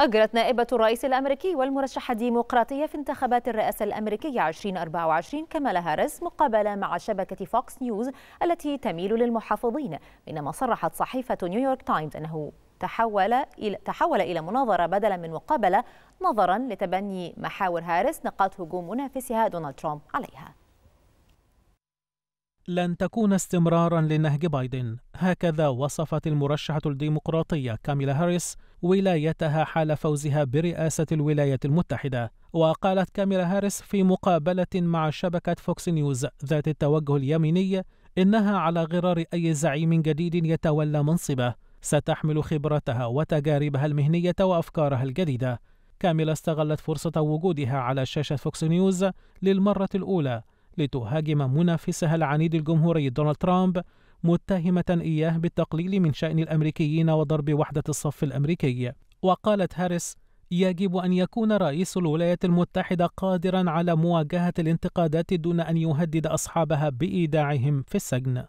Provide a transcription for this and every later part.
أجرت نائبة الرئيس الأمريكي والمرشحة الديمقراطية في انتخابات الرئاسة الأمريكية 2024 كمالا هارس مقابلة مع شبكة فوكس نيوز التي تميل للمحافظين بينما صرحت صحيفة نيويورك تايمز أنه تحول إلى, تحول إلى مناظرة بدلا من مقابلة نظرا لتبني محاور هارس نقاط هجوم منافسها دونالد ترامب عليها لن تكون استمرارا لنهج بايدن هكذا وصفت المرشحة الديمقراطية كاميلا هاريس ولايتها حال فوزها برئاسة الولايات المتحدة وقالت كاميلا هاريس في مقابلة مع شبكة فوكس نيوز ذات التوجه اليميني إنها على غرار أي زعيم جديد يتولى منصبه ستحمل خبرتها وتجاربها المهنية وأفكارها الجديدة كاميلا استغلت فرصة وجودها على شاشة فوكس نيوز للمرة الأولى لتهاجم منافسها العنيد الجمهوري دونالد ترامب متهمة إياه بالتقليل من شأن الأمريكيين وضرب وحدة الصف الأمريكي وقالت هاريس يجب أن يكون رئيس الولايات المتحدة قادرا على مواجهة الانتقادات دون أن يهدد أصحابها بإيداعهم في السجن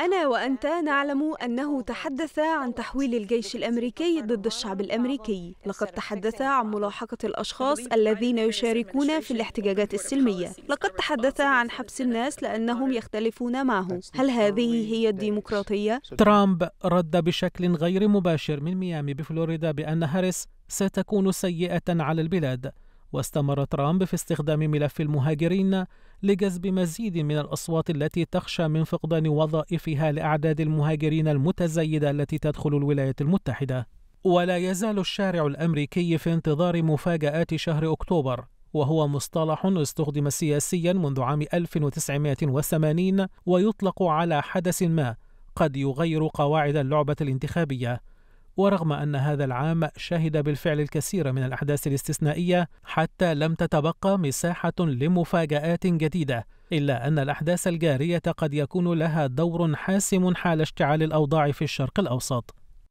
أنا وأنت نعلم أنه تحدث عن تحويل الجيش الأمريكي ضد الشعب الأمريكي لقد تحدث عن ملاحقة الأشخاص الذين يشاركون في الاحتجاجات السلمية لقد تحدث عن حبس الناس لأنهم يختلفون معه هل هذه هي الديمقراطية؟ ترامب رد بشكل غير مباشر من ميامي بفلوريدا بأن هاريس ستكون سيئة على البلاد واستمر ترامب في استخدام ملف المهاجرين لجذب مزيد من الأصوات التي تخشى من فقدان وظائفها لأعداد المهاجرين المتزايدة التي تدخل الولايات المتحدة ولا يزال الشارع الأمريكي في انتظار مفاجآت شهر أكتوبر وهو مصطلح استخدم سياسيا منذ عام 1980 ويطلق على حدث ما قد يغير قواعد اللعبة الانتخابية ورغم أن هذا العام شهد بالفعل الكثير من الأحداث الاستثنائية حتى لم تتبقى مساحة لمفاجآت جديدة إلا أن الأحداث الجارية قد يكون لها دور حاسم حال اشتعال الأوضاع في الشرق الأوسط